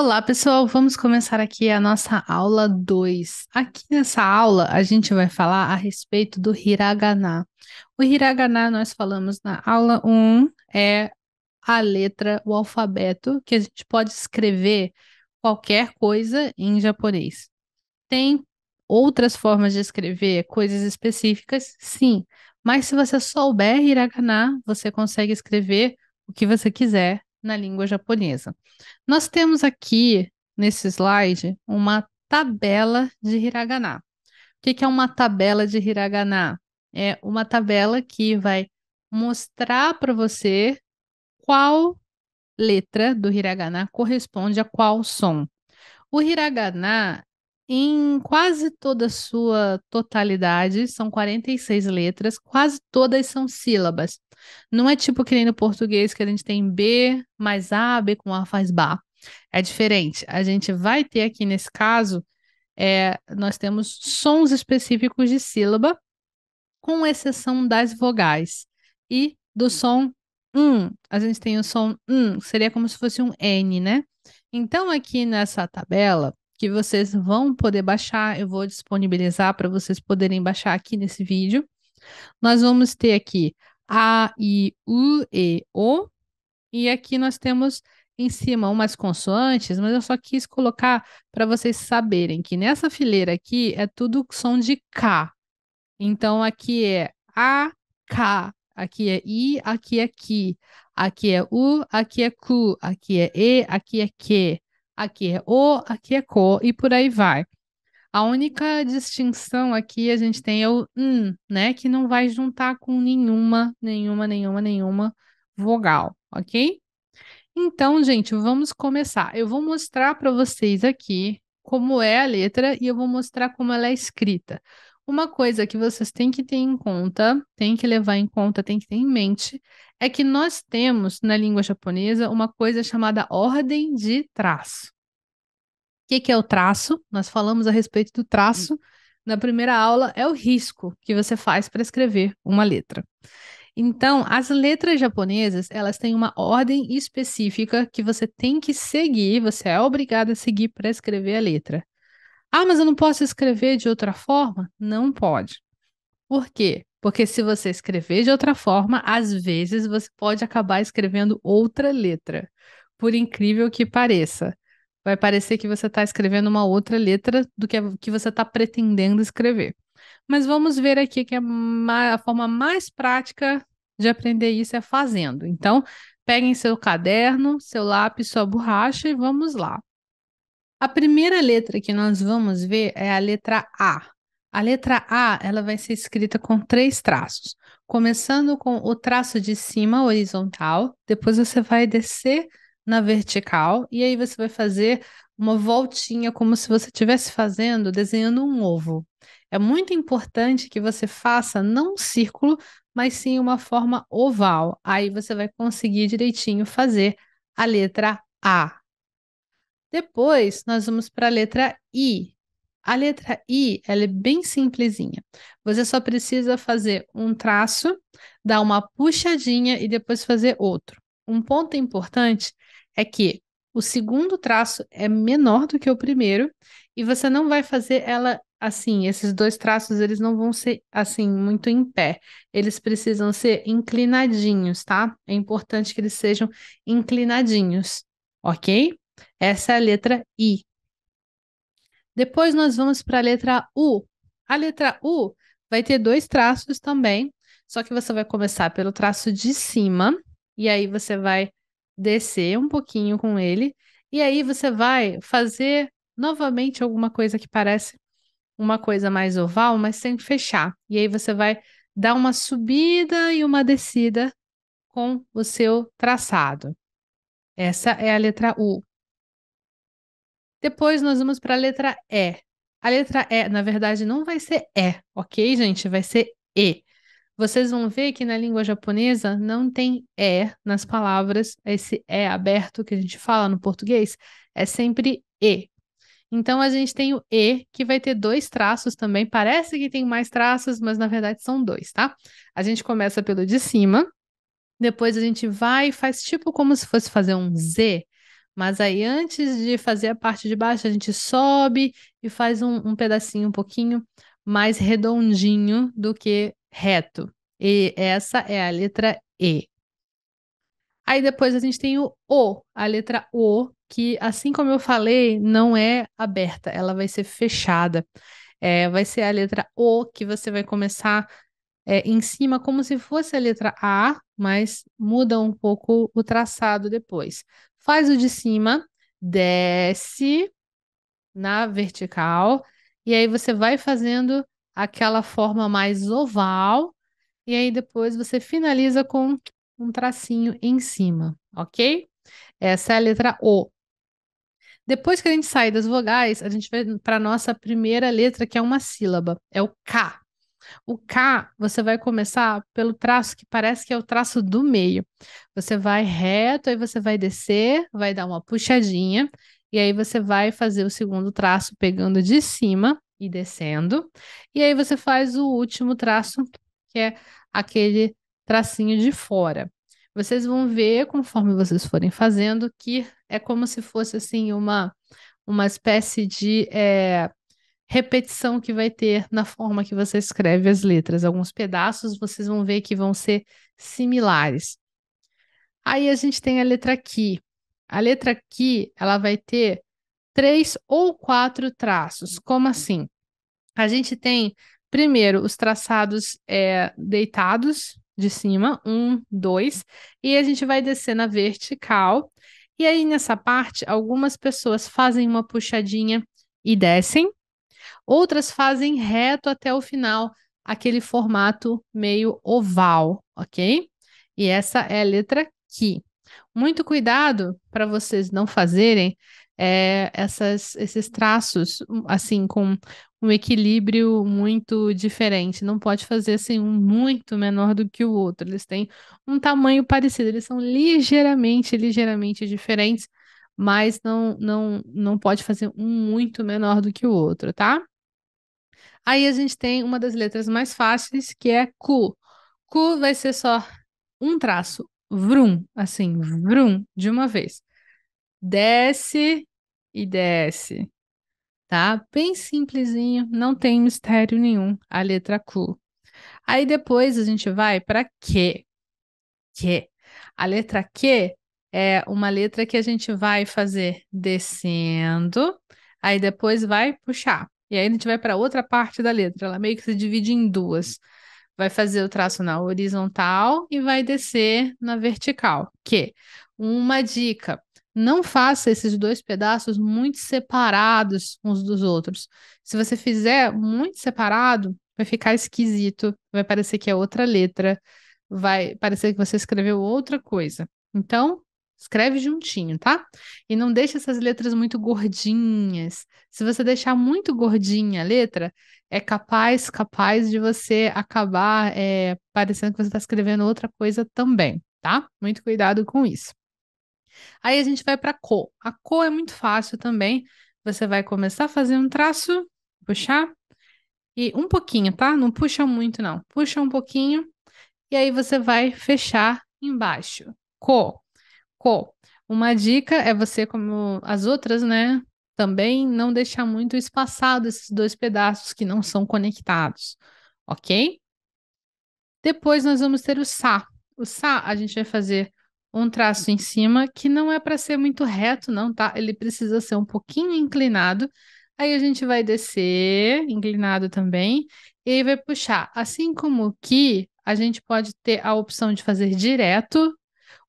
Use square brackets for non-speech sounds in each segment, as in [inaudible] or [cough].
Olá, pessoal! Vamos começar aqui a nossa aula 2. Aqui nessa aula, a gente vai falar a respeito do hiragana. O hiragana, nós falamos na aula 1, um, é a letra, o alfabeto, que a gente pode escrever qualquer coisa em japonês. Tem outras formas de escrever coisas específicas? Sim, mas se você souber hiragana, você consegue escrever o que você quiser na língua japonesa. Nós temos aqui, nesse slide, uma tabela de hiragana. O que é uma tabela de hiragana? É uma tabela que vai mostrar para você qual letra do hiragana corresponde a qual som. O hiragana em quase toda a sua totalidade, são 46 letras, quase todas são sílabas. Não é tipo que nem no português que a gente tem B mais A, B com A faz Bá. É diferente. A gente vai ter aqui nesse caso, é, nós temos sons específicos de sílaba, com exceção das vogais. E do som um, a gente tem o som um, seria como se fosse um N, né? Então, aqui nessa tabela, que vocês vão poder baixar. Eu vou disponibilizar para vocês poderem baixar aqui nesse vídeo. Nós vamos ter aqui A, I, U, E, O. E aqui nós temos em cima umas consoantes, mas eu só quis colocar para vocês saberem que nessa fileira aqui é tudo som de K. Então aqui é A, K, aqui é I, aqui é q, aqui é U, aqui é q, aqui é E, aqui é Q aqui é o, aqui é co, e por aí vai. A única distinção aqui a gente tem é o né? Que não vai juntar com nenhuma, nenhuma, nenhuma, nenhuma vogal, ok? Então, gente, vamos começar. Eu vou mostrar para vocês aqui como é a letra e eu vou mostrar como ela é escrita. Uma coisa que vocês têm que ter em conta, tem que levar em conta, tem que ter em mente, é que nós temos na língua japonesa uma coisa chamada ordem de traço. O que, que é o traço? Nós falamos a respeito do traço na primeira aula, é o risco que você faz para escrever uma letra. Então, as letras japonesas, elas têm uma ordem específica que você tem que seguir, você é obrigado a seguir para escrever a letra. Ah, mas eu não posso escrever de outra forma? Não pode. Por quê? Porque se você escrever de outra forma, às vezes você pode acabar escrevendo outra letra. Por incrível que pareça. Vai parecer que você está escrevendo uma outra letra do que, a, que você está pretendendo escrever. Mas vamos ver aqui que é a, a forma mais prática de aprender isso é fazendo. Então, peguem seu caderno, seu lápis, sua borracha e vamos lá. A primeira letra que nós vamos ver é a letra A. A letra A ela vai ser escrita com três traços, começando com o traço de cima horizontal, depois você vai descer na vertical e aí você vai fazer uma voltinha como se você estivesse fazendo, desenhando um ovo. É muito importante que você faça não um círculo, mas sim uma forma oval. Aí você vai conseguir direitinho fazer a letra A. Depois nós vamos para a letra I, a letra I, ela é bem simplesinha. Você só precisa fazer um traço, dar uma puxadinha e depois fazer outro. Um ponto importante é que o segundo traço é menor do que o primeiro e você não vai fazer ela assim, esses dois traços eles não vão ser assim muito em pé. Eles precisam ser inclinadinhos, tá? É importante que eles sejam inclinadinhos, OK? Essa é a letra I. Depois nós vamos para a letra U. A letra U vai ter dois traços também, só que você vai começar pelo traço de cima, e aí você vai descer um pouquinho com ele, e aí você vai fazer novamente alguma coisa que parece uma coisa mais oval, mas sem fechar. E aí você vai dar uma subida e uma descida com o seu traçado. Essa é a letra U. Depois nós vamos para a letra E. A letra E, na verdade, não vai ser E, ok, gente? Vai ser E. Vocês vão ver que na língua japonesa não tem E nas palavras, esse E aberto que a gente fala no português, é sempre E. Então a gente tem o E, que vai ter dois traços também. Parece que tem mais traços, mas na verdade são dois, tá? A gente começa pelo de cima, depois a gente vai e faz tipo como se fosse fazer um Z, mas aí, antes de fazer a parte de baixo, a gente sobe e faz um, um pedacinho um pouquinho mais redondinho do que reto. E essa é a letra E. Aí depois a gente tem o O, a letra O, que assim como eu falei, não é aberta, ela vai ser fechada. É, vai ser a letra O que você vai começar é, em cima, como se fosse a letra A, mas muda um pouco o traçado depois faz o de cima, desce na vertical, e aí você vai fazendo aquela forma mais oval, e aí depois você finaliza com um tracinho em cima, ok? Essa é a letra O. Depois que a gente sai das vogais, a gente vai para a nossa primeira letra, que é uma sílaba, é o K. O K, você vai começar pelo traço que parece que é o traço do meio. Você vai reto, aí você vai descer, vai dar uma puxadinha, e aí você vai fazer o segundo traço pegando de cima e descendo. E aí você faz o último traço, que é aquele tracinho de fora. Vocês vão ver, conforme vocês forem fazendo, que é como se fosse assim uma, uma espécie de. É repetição que vai ter na forma que você escreve as letras. Alguns pedaços vocês vão ver que vão ser similares. Aí a gente tem a letra Q. A letra Q, ela vai ter três ou quatro traços. Como assim? A gente tem, primeiro, os traçados é, deitados de cima, um, dois, e a gente vai descer na vertical. E aí, nessa parte, algumas pessoas fazem uma puxadinha e descem, Outras fazem reto até o final, aquele formato meio oval, ok? E essa é a letra Q. Muito cuidado para vocês não fazerem é, essas, esses traços assim com um equilíbrio muito diferente. Não pode fazer assim um muito menor do que o outro. Eles têm um tamanho parecido, eles são ligeiramente, ligeiramente diferentes, mas não não não pode fazer um muito menor do que o outro, tá? Aí a gente tem uma das letras mais fáceis, que é cu. Cu vai ser só um traço, vrum, assim, vrum, de uma vez. Desce e desce, tá? Bem simplesinho, não tem mistério nenhum a letra Q. Aí depois a gente vai para Q. Q. A letra Q é uma letra que a gente vai fazer descendo, aí depois vai puxar. E aí a gente vai para outra parte da letra, ela meio que se divide em duas. Vai fazer o traço na horizontal e vai descer na vertical. Que uma dica, não faça esses dois pedaços muito separados uns dos outros. Se você fizer muito separado, vai ficar esquisito, vai parecer que é outra letra, vai parecer que você escreveu outra coisa. Então, Escreve juntinho, tá? E não deixe essas letras muito gordinhas. Se você deixar muito gordinha a letra, é capaz, capaz de você acabar é, parecendo que você está escrevendo outra coisa também, tá? Muito cuidado com isso. Aí a gente vai para cor. A cor é muito fácil também. Você vai começar a fazer um traço, puxar e um pouquinho, tá? Não puxa muito não. Puxa um pouquinho e aí você vai fechar embaixo. Cor Co. Uma dica é você, como as outras, né? Também não deixar muito espaçado esses dois pedaços que não são conectados, ok? Depois nós vamos ter o Sa. O Sa a gente vai fazer um traço em cima que não é para ser muito reto, não, tá? Ele precisa ser um pouquinho inclinado. Aí a gente vai descer, inclinado também, e aí vai puxar. Assim como o Ki, a gente pode ter a opção de fazer direto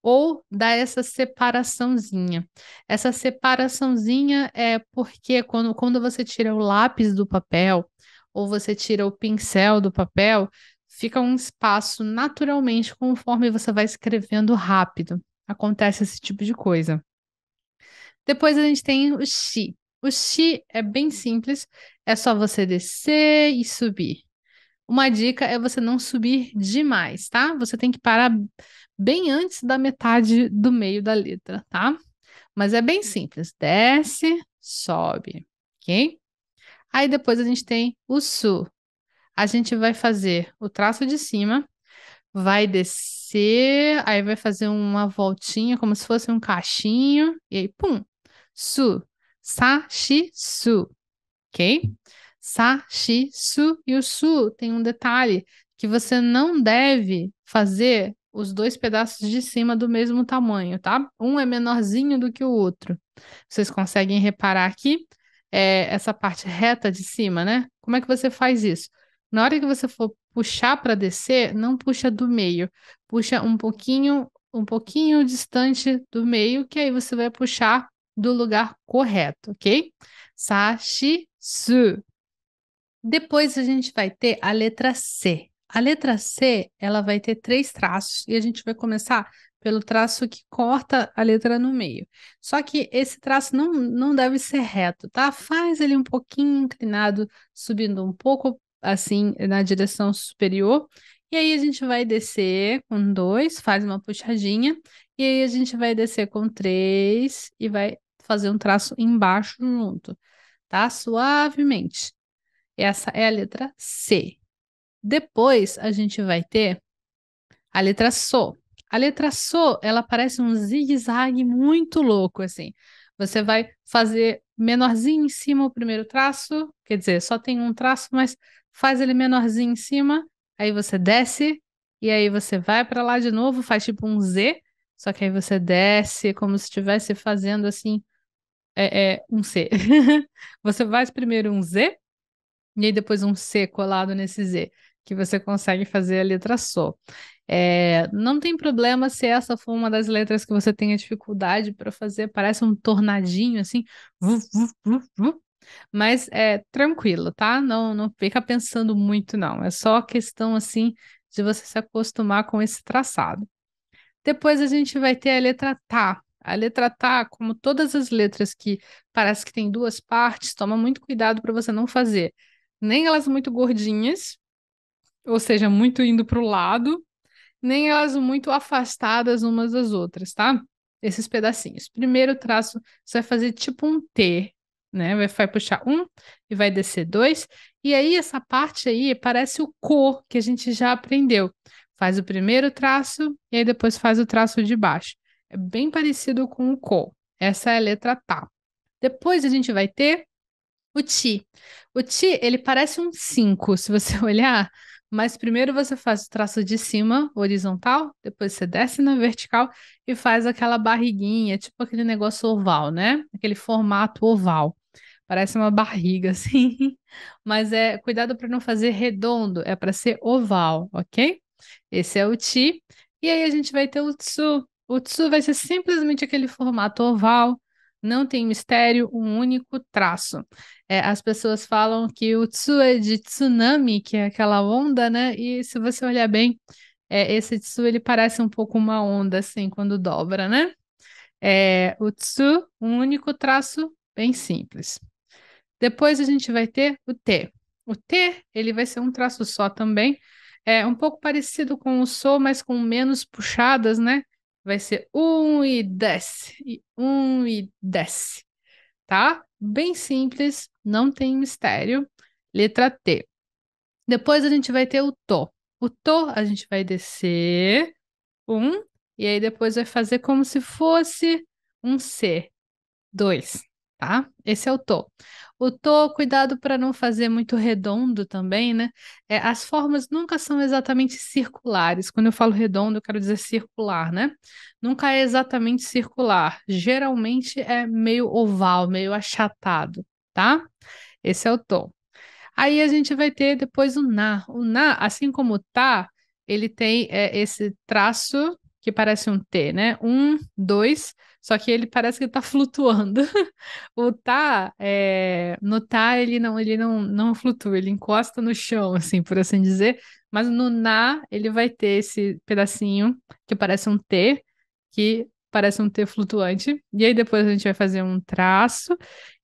ou dá essa separaçãozinha. Essa separaçãozinha é porque quando, quando você tira o lápis do papel ou você tira o pincel do papel, fica um espaço naturalmente conforme você vai escrevendo rápido. Acontece esse tipo de coisa. Depois a gente tem o chi. O chi é bem simples, é só você descer e subir. Uma dica é você não subir demais, tá? Você tem que parar bem antes da metade do meio da letra, tá? Mas é bem simples. Desce, sobe, ok? Aí depois a gente tem o su. A gente vai fazer o traço de cima, vai descer, aí vai fazer uma voltinha como se fosse um cachinho, e aí pum, su, sa, su, ok? sa, shi, su e o su tem um detalhe que você não deve fazer os dois pedaços de cima do mesmo tamanho, tá? Um é menorzinho do que o outro. Vocês conseguem reparar aqui é, essa parte reta de cima, né? Como é que você faz isso? Na hora que você for puxar para descer, não puxa do meio, puxa um pouquinho, um pouquinho distante do meio, que aí você vai puxar do lugar correto, ok? Sashi su. Depois a gente vai ter a letra C. A letra C, ela vai ter três traços e a gente vai começar pelo traço que corta a letra no meio. Só que esse traço não, não deve ser reto, tá? Faz ele um pouquinho inclinado, subindo um pouco assim na direção superior. E aí a gente vai descer com dois, faz uma puxadinha. E aí a gente vai descer com três e vai fazer um traço embaixo junto, tá? Suavemente. Essa é a letra C. Depois a gente vai ter a letra SO. A letra SO, ela parece um zigue-zague muito louco, assim. Você vai fazer menorzinho em cima o primeiro traço, quer dizer, só tem um traço, mas faz ele menorzinho em cima, aí você desce, e aí você vai para lá de novo, faz tipo um Z, só que aí você desce como se estivesse fazendo assim, é, é um C. [laughs] você faz primeiro um Z, e aí depois um C colado nesse Z, que você consegue fazer a letra só. É, não tem problema se essa for uma das letras que você tenha dificuldade para fazer, parece um tornadinho assim, mas é tranquilo, tá? Não, não fica pensando muito, não. É só questão assim de você se acostumar com esse traçado. Depois a gente vai ter a letra tá. A letra tá, como todas as letras que parece que tem duas partes, toma muito cuidado para você não fazer nem elas muito gordinhas, ou seja, muito indo para o lado, nem elas muito afastadas umas das outras, tá? Esses pedacinhos. Primeiro traço, você vai fazer tipo um T, né? Vai, vai puxar um e vai descer dois. E aí, essa parte aí parece o cor que a gente já aprendeu. Faz o primeiro traço e aí depois faz o traço de baixo. É bem parecido com o cor. Essa é a letra Tá. Depois a gente vai ter o Ti. O Ti, ele parece um 5, se você [laughs] olhar, mas primeiro você faz o traço de cima, horizontal, depois você desce na vertical e faz aquela barriguinha, tipo aquele negócio oval, né? Aquele formato oval. Parece uma barriga, [laughs] assim. Mas é cuidado para não fazer redondo, é para ser oval, ok? Esse é o Ti. E aí a gente vai ter o Tsu. O Tsu vai ser simplesmente aquele formato oval, não tem mistério, um único traço é, as pessoas falam que o tsu é de tsunami, que é aquela onda, né? E se você olhar bem, é, esse tsu ele parece um pouco uma onda, assim, quando dobra, né? É, o tsu, um único traço bem simples. Depois a gente vai ter o T. O T, ele vai ser um traço só também, é um pouco parecido com o SO, mas com menos puxadas, né? Vai ser um e desce, e um e desce tá? Bem simples, não tem mistério. Letra T. Depois a gente vai ter o to. O to a gente vai descer um, e aí depois vai fazer como se fosse um C, dois, tá? Esse é o tô. O tô, cuidado para não fazer muito redondo também, né? É, as formas nunca são exatamente circulares. Quando eu falo redondo, eu quero dizer circular, né? Nunca é exatamente circular. Geralmente é meio oval, meio achatado, tá? Esse é o tô. Aí a gente vai ter depois o na. O na, assim como o tá, ele tem é, esse traço que parece um T, né? Um, dois, só que ele parece que está [laughs] flutuando. o tá, é... no tá ele não, ele não, não flutua, ele encosta no chão, assim, por assim dizer. Mas no na ele vai ter esse pedacinho que parece um T, que parece um T flutuante. E aí depois a gente vai fazer um traço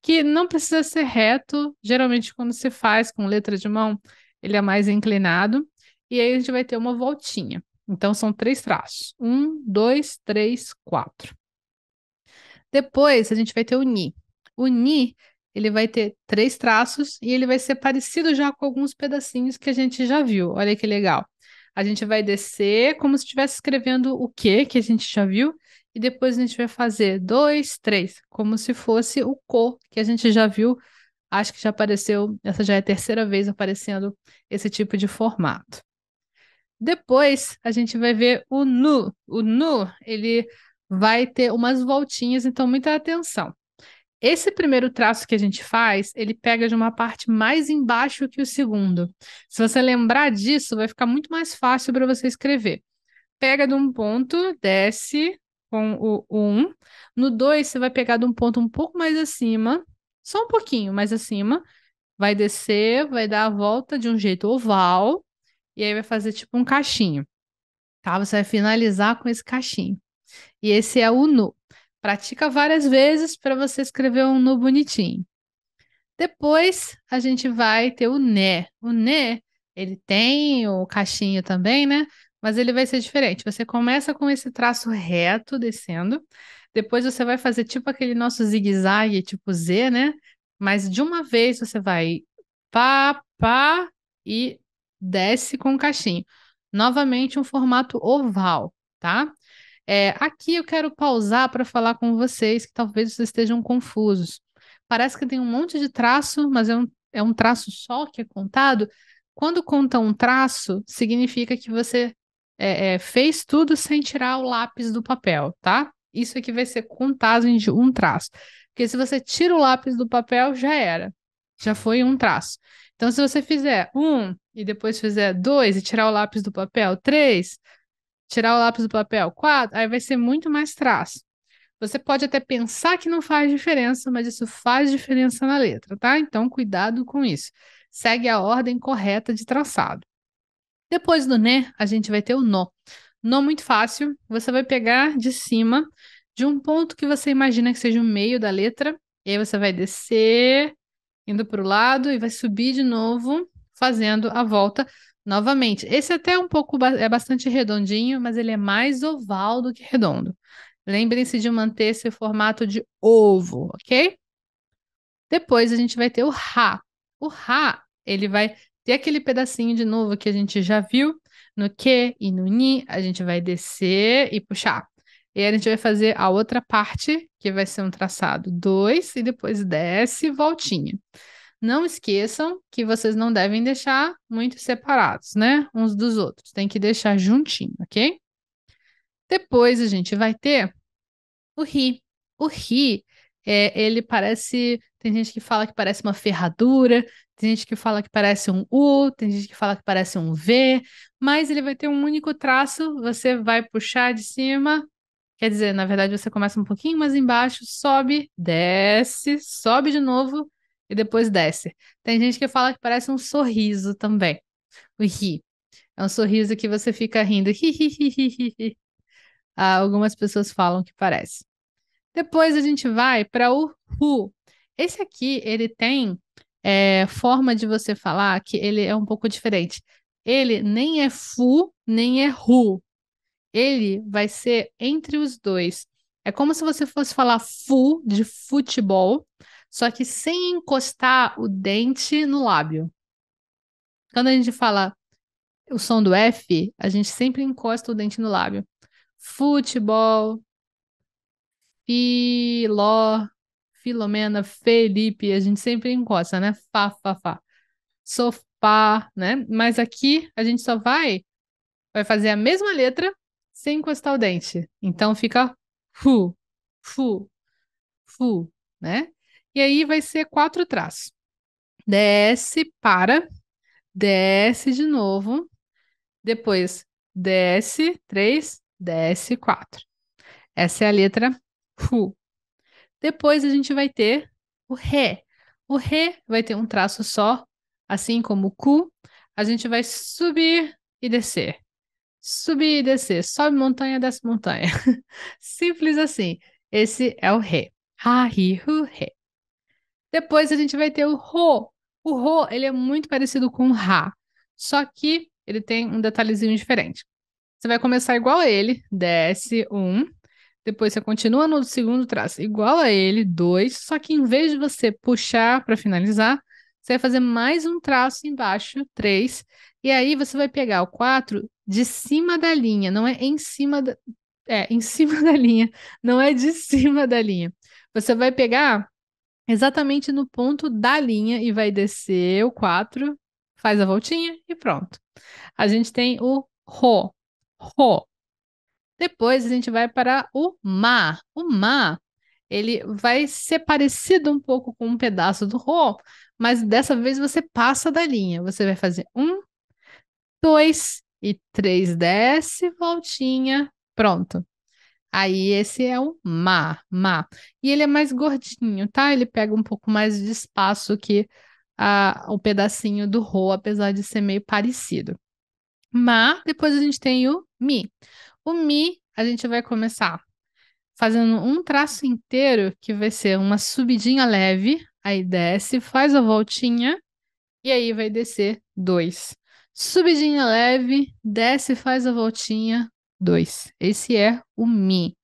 que não precisa ser reto. Geralmente quando se faz com letra de mão, ele é mais inclinado. E aí a gente vai ter uma voltinha. Então são três traços: um, dois, três, quatro. Depois a gente vai ter o ni. O ni ele vai ter três traços e ele vai ser parecido já com alguns pedacinhos que a gente já viu. Olha que legal. A gente vai descer como se estivesse escrevendo o que que a gente já viu e depois a gente vai fazer dois, três, como se fosse o co que a gente já viu. Acho que já apareceu, essa já é a terceira vez aparecendo esse tipo de formato. Depois a gente vai ver o nu. O nu, ele vai ter umas voltinhas, então muita atenção. Esse primeiro traço que a gente faz, ele pega de uma parte mais embaixo que o segundo. Se você lembrar disso, vai ficar muito mais fácil para você escrever. Pega de um ponto, desce com o 1. Um. No 2, você vai pegar de um ponto um pouco mais acima, só um pouquinho mais acima. Vai descer, vai dar a volta de um jeito oval, e aí vai fazer tipo um cachinho. Tá? Você vai finalizar com esse cachinho. E esse é o nu. Pratica várias vezes para você escrever um nu bonitinho. Depois a gente vai ter o né. O né, ele tem o cachinho também, né? Mas ele vai ser diferente. Você começa com esse traço reto descendo, depois você vai fazer tipo aquele nosso zigue-zague, tipo Z, né? Mas de uma vez você vai pá, pá e desce com o cachinho. Novamente um formato oval, tá? É, aqui eu quero pausar para falar com vocês que talvez vocês estejam confusos. Parece que tem um monte de traço, mas é um, é um traço só que é contado. Quando conta um traço, significa que você é, é, fez tudo sem tirar o lápis do papel, tá? Isso aqui vai ser contagem de um traço. Porque se você tira o lápis do papel, já era. Já foi um traço. Então, se você fizer um e depois fizer dois e tirar o lápis do papel, três, tirar o lápis do papel, quadro, aí vai ser muito mais traço. Você pode até pensar que não faz diferença, mas isso faz diferença na letra, tá? Então, cuidado com isso. Segue a ordem correta de traçado. Depois do né, a gente vai ter o nó. Nó muito fácil, você vai pegar de cima de um ponto que você imagina que seja o meio da letra, e aí você vai descer, indo para o lado e vai subir de novo, fazendo a volta Novamente, esse até é um pouco é bastante redondinho, mas ele é mais oval do que redondo. Lembrem-se de manter esse formato de ovo, ok? Depois a gente vai ter o Rá. O Rá, ele vai ter aquele pedacinho de novo que a gente já viu no Q e no Ni. A gente vai descer e puxar. E aí a gente vai fazer a outra parte, que vai ser um traçado 2, e depois desce e voltinha. Não esqueçam que vocês não devem deixar muito separados, né? Uns dos outros. Tem que deixar juntinho, ok? Depois a gente vai ter o ri. O ri, é, ele parece. Tem gente que fala que parece uma ferradura, tem gente que fala que parece um U, tem gente que fala que parece um V, mas ele vai ter um único traço. Você vai puxar de cima, quer dizer, na verdade você começa um pouquinho mais embaixo, sobe, desce, sobe de novo e depois desce. Tem gente que fala que parece um sorriso também. O ri. É um sorriso que você fica rindo. [laughs] ah, algumas pessoas falam que parece. Depois a gente vai para o ru. Esse aqui, ele tem é, forma de você falar que ele é um pouco diferente. Ele nem é fu, nem é ru. Ele vai ser entre os dois. É como se você fosse falar fu de futebol, só que sem encostar o dente no lábio. Quando a gente fala o som do F, a gente sempre encosta o dente no lábio. Futebol, filó, Filomena, Felipe, a gente sempre encosta, né? Fá, fá, fá. Sofá, né? Mas aqui a gente só vai vai fazer a mesma letra sem encostar o dente. Então fica fu, fu, fu, né? E aí vai ser quatro traços. Desce, para, desce de novo, depois desce, três, desce, quatro. Essa é a letra fu. Depois a gente vai ter o ré. O ré vai ter um traço só, assim como o cu. A gente vai subir e descer subir e descer, sobe montanha, desce montanha. [laughs] Simples assim. Esse é o Ré. Ha, hi, hu, ré. Depois a gente vai ter o Rô. O Rô, ele é muito parecido com o Rá, só que ele tem um detalhezinho diferente. Você vai começar igual a ele, desce um, depois você continua no segundo traço igual a ele, dois, só que em vez de você puxar para finalizar, você vai fazer mais um traço embaixo, três, e aí você vai pegar o 4 de cima da linha, não é em cima da. É, em cima [laughs] da linha, não é de cima da linha. Você vai pegar exatamente no ponto da linha e vai descer o 4, faz a voltinha e pronto. A gente tem o ro, ro. Depois a gente vai para o ma. O ma, ele vai ser parecido um pouco com um pedaço do ro, mas dessa vez você passa da linha. Você vai fazer um, dois e três, desce, voltinha, pronto. Aí esse é o má, má. E ele é mais gordinho, tá? Ele pega um pouco mais de espaço que a, o pedacinho do rô, apesar de ser meio parecido. Má, depois a gente tem o mi. O mi, a gente vai começar fazendo um traço inteiro, que vai ser uma subidinha leve, aí desce, faz a voltinha, e aí vai descer dois. Subidinha leve, desce, faz a voltinha. Dois. Esse é o Mi.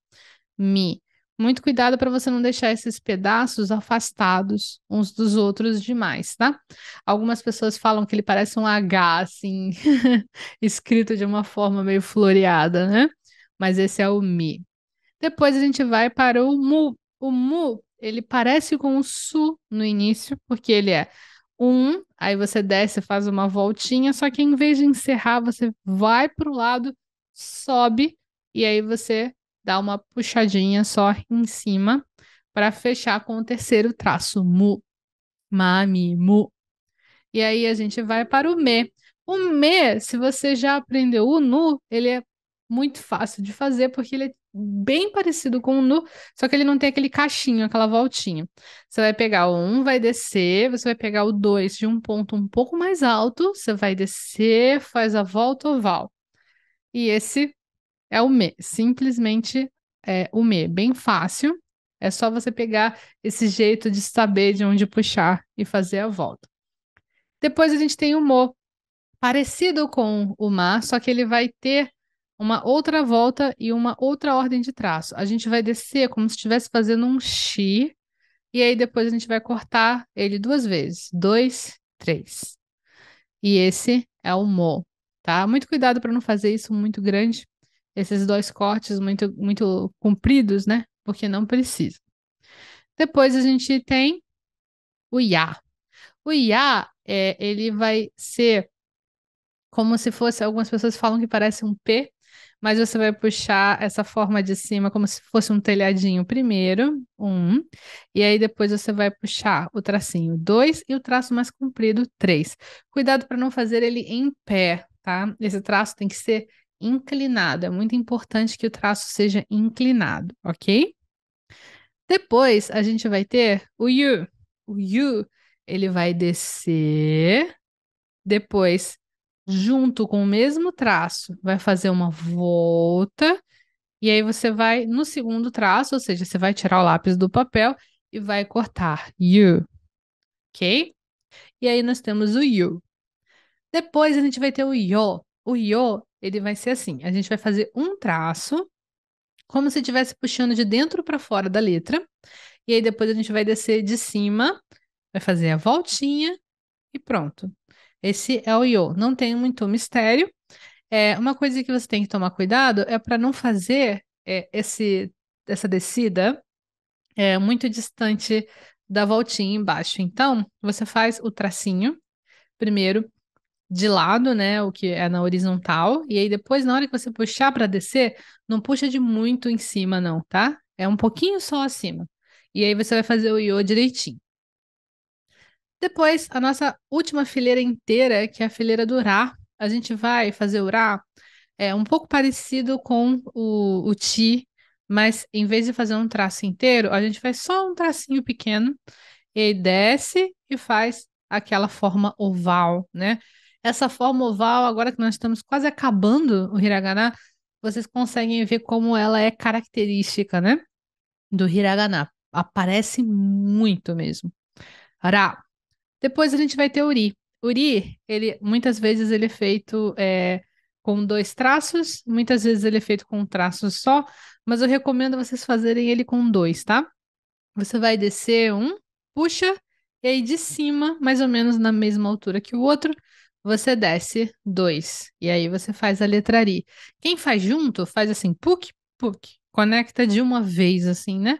Mi. Muito cuidado para você não deixar esses pedaços afastados uns dos outros demais, tá? Algumas pessoas falam que ele parece um H, assim, [laughs] escrito de uma forma meio floreada, né? Mas esse é o Mi. Depois a gente vai para o Mu. O Mu, ele parece com o Su no início, porque ele é um Aí você desce, faz uma voltinha, só que em vez de encerrar, você vai para o lado, sobe e aí você dá uma puxadinha só em cima para fechar com o terceiro traço, mu, mami, mu. E aí a gente vai para o me. O me, se você já aprendeu o nu, ele é muito fácil de fazer porque ele é bem parecido com o nu, só que ele não tem aquele cachinho, aquela voltinha. Você vai pegar o 1, um, vai descer, você vai pegar o 2 de um ponto um pouco mais alto, você vai descer, faz a volta oval. E esse é o me, simplesmente é o me, bem fácil. É só você pegar esse jeito de saber de onde puxar e fazer a volta. Depois a gente tem o mo, parecido com o ma, só que ele vai ter uma outra volta e uma outra ordem de traço. A gente vai descer como se estivesse fazendo um X, e aí depois a gente vai cortar ele duas vezes. Dois, três. E esse é o mo, tá? Muito cuidado para não fazer isso muito grande, esses dois cortes muito, muito compridos, né? Porque não precisa. Depois a gente tem o ya. O ya, é, ele vai ser como se fosse, algumas pessoas falam que parece um P, mas você vai puxar essa forma de cima como se fosse um telhadinho primeiro, um, e aí depois você vai puxar o tracinho dois e o traço mais comprido, três. Cuidado para não fazer ele em pé, tá? Esse traço tem que ser inclinado, é muito importante que o traço seja inclinado, ok? Depois a gente vai ter o U. O U, ele vai descer, depois junto com o mesmo traço, vai fazer uma volta, e aí você vai no segundo traço, ou seja, você vai tirar o lápis do papel e vai cortar you, ok? E aí nós temos o you. Depois a gente vai ter o yo. O yo, ele vai ser assim, a gente vai fazer um traço, como se estivesse puxando de dentro para fora da letra, e aí depois a gente vai descer de cima, vai fazer a voltinha e pronto. Esse é o yo. Não tem muito mistério. É, uma coisa que você tem que tomar cuidado é para não fazer é, esse, essa descida é, muito distante da voltinha embaixo. Então, você faz o tracinho primeiro de lado, né, o que é na horizontal, e aí depois na hora que você puxar para descer, não puxa de muito em cima não, tá? É um pouquinho só acima. E aí você vai fazer o io direitinho. Depois, a nossa última fileira inteira, que é a fileira do Ra, a gente vai fazer o Ra é, um pouco parecido com o, o Ti, mas em vez de fazer um traço inteiro, a gente faz só um tracinho pequeno, e aí desce e faz aquela forma oval, né? Essa forma oval, agora que nós estamos quase acabando o hiragana, vocês conseguem ver como ela é característica, né? Do hiragana. Aparece muito mesmo. Ra, depois a gente vai ter Uri. Uri, ele muitas vezes ele é feito é, com dois traços, muitas vezes ele é feito com um traço só, mas eu recomendo vocês fazerem ele com dois, tá? Você vai descer um, puxa, e aí de cima, mais ou menos na mesma altura que o outro, você desce dois. E aí você faz a letra I. Quem faz junto, faz assim, puk, puk, conecta de uma vez, assim, né?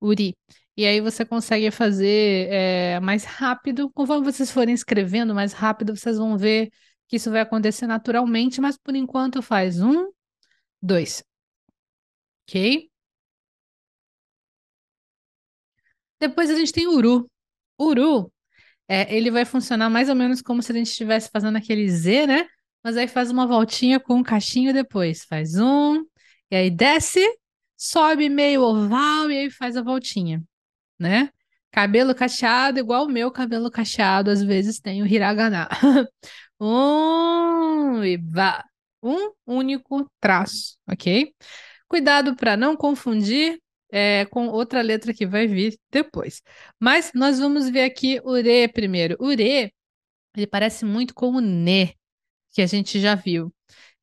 Uri. E aí você consegue fazer é, mais rápido. Conforme vocês forem escrevendo mais rápido, vocês vão ver que isso vai acontecer naturalmente, mas por enquanto faz um, dois. Ok? Depois a gente tem Uru. Uru, é, ele vai funcionar mais ou menos como se a gente estivesse fazendo aquele Z, né? Mas aí faz uma voltinha com um cachinho depois. Faz um, e aí desce, sobe meio oval e aí faz a voltinha né? Cabelo cacheado, igual o meu cabelo cacheado, às vezes tem o hiragana. [laughs] um, iba. um único traço, ok? Cuidado para não confundir é, com outra letra que vai vir depois. Mas nós vamos ver aqui o re primeiro. O re, ele parece muito com o ne, que a gente já viu.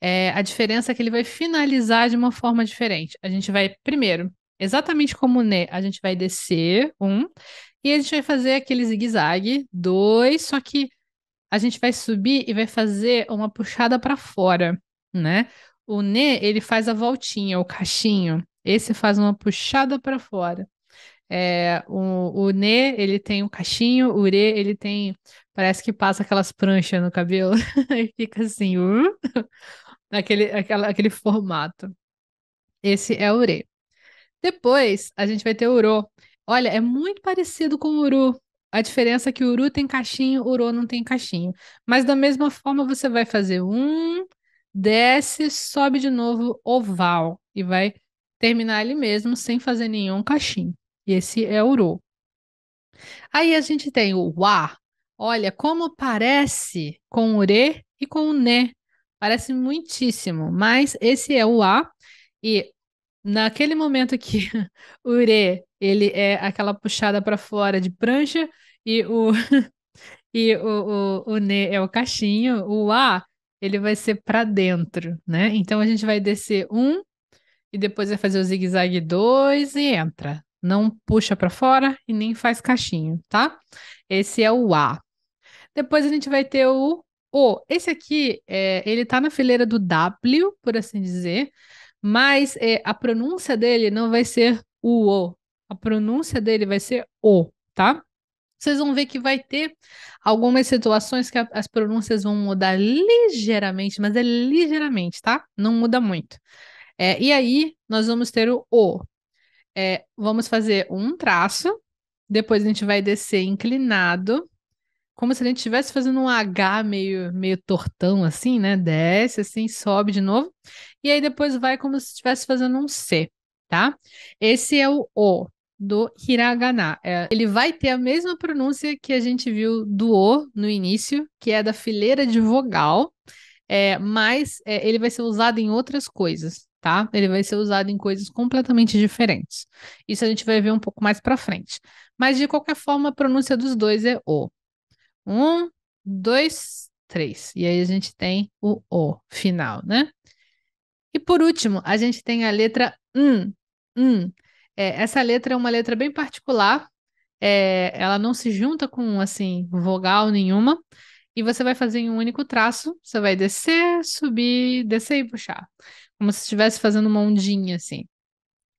É, a diferença é que ele vai finalizar de uma forma diferente. A gente vai primeiro exatamente como o né, a gente vai descer um, e a gente vai fazer aquele zigue-zague, dois, só que a gente vai subir e vai fazer uma puxada para fora, né? O né, ele faz a voltinha, o cachinho, esse faz uma puxada para fora. É, o, o né ele tem um cachinho, o re, ele tem. Parece que passa aquelas pranchas no cabelo [laughs] e fica assim, uh, [laughs] aquele, aquela, aquele formato. Esse é o re. Depois, a gente vai ter o uru. Olha, é muito parecido com o uru. A diferença é que o uru tem cachinho, o uru não tem cachinho. Mas da mesma forma, você vai fazer um, desce, sobe de novo, oval. E vai terminar ali mesmo, sem fazer nenhum cachinho. E esse é o uru. Aí a gente tem o wa. Olha, como parece com o re e com o ne. Parece muitíssimo, mas esse é o a. E Naquele momento que [laughs] o Ure, ele é aquela puxada para fora de prancha e o [laughs] e o, o, o Ne é o cachinho o A ele vai ser para dentro, né? Então a gente vai descer um e depois vai fazer o zigue-zague dois e entra. Não puxa para fora e nem faz cachinho tá? Esse é o A. Depois a gente vai ter o O. Esse aqui, é, ele tá na fileira do W, por assim dizer mas é, a pronúncia dele não vai ser o o. A pronúncia dele vai ser o, tá? Vocês vão ver que vai ter algumas situações que a, as pronúncias vão mudar ligeiramente, mas é ligeiramente, tá? Não muda muito. É, e aí, nós vamos ter o O. É, vamos fazer um traço, depois a gente vai descer inclinado, como se a gente estivesse fazendo um H meio, meio tortão, assim, né? Desce, assim, sobe de novo. E aí depois vai como se estivesse fazendo um C, tá? Esse é o O do hiragana. É, ele vai ter a mesma pronúncia que a gente viu do O no início, que é da fileira de vogal, é, mas é, ele vai ser usado em outras coisas, tá? Ele vai ser usado em coisas completamente diferentes. Isso a gente vai ver um pouco mais para frente. Mas de qualquer forma, a pronúncia dos dois é O. Um, dois, três. E aí a gente tem o O final, né? E por último, a gente tem a letra um. um. É, essa letra é uma letra bem particular. É, ela não se junta com assim vogal nenhuma. E você vai fazer em um único traço. Você vai descer, subir, descer e puxar, como se estivesse fazendo uma ondinha assim.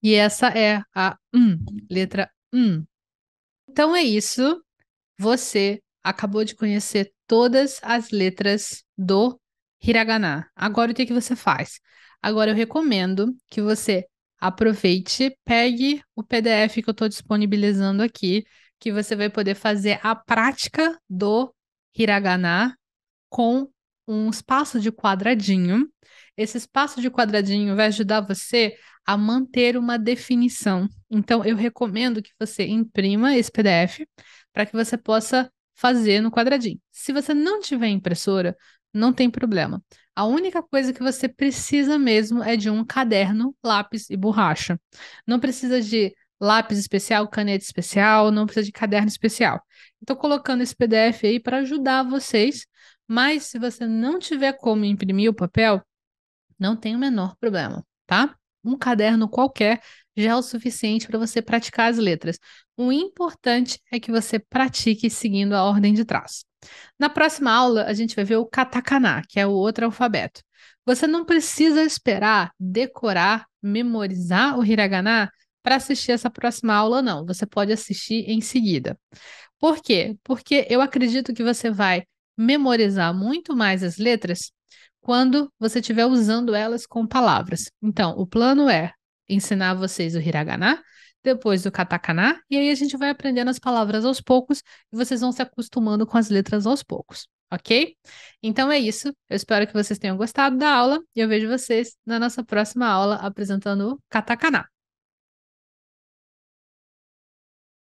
E essa é a um, letra um. Então é isso. Você acabou de conhecer todas as letras do hiragana. Agora o que, é que você faz? Agora eu recomendo que você aproveite, pegue o PDF que eu estou disponibilizando aqui, que você vai poder fazer a prática do hiragana com um espaço de quadradinho. Esse espaço de quadradinho vai ajudar você a manter uma definição. Então, eu recomendo que você imprima esse PDF para que você possa fazer no quadradinho. Se você não tiver impressora, não tem problema. A única coisa que você precisa mesmo é de um caderno, lápis e borracha. Não precisa de lápis especial, caneta especial, não precisa de caderno especial. Estou colocando esse PDF aí para ajudar vocês, mas se você não tiver como imprimir o papel, não tem o menor problema, tá? Um caderno qualquer já é o suficiente para você praticar as letras. O importante é que você pratique seguindo a ordem de traço. Na próxima aula, a gente vai ver o katakana, que é o outro alfabeto. Você não precisa esperar decorar, memorizar o hiragana para assistir essa próxima aula, não. Você pode assistir em seguida. Por quê? Porque eu acredito que você vai memorizar muito mais as letras quando você estiver usando elas com palavras. Então, o plano é ensinar vocês o hiragana, depois o katakana, e aí a gente vai aprendendo as palavras aos poucos e vocês vão se acostumando com as letras aos poucos, ok? Então é isso. Eu espero que vocês tenham gostado da aula e eu vejo vocês na nossa próxima aula apresentando o katakana.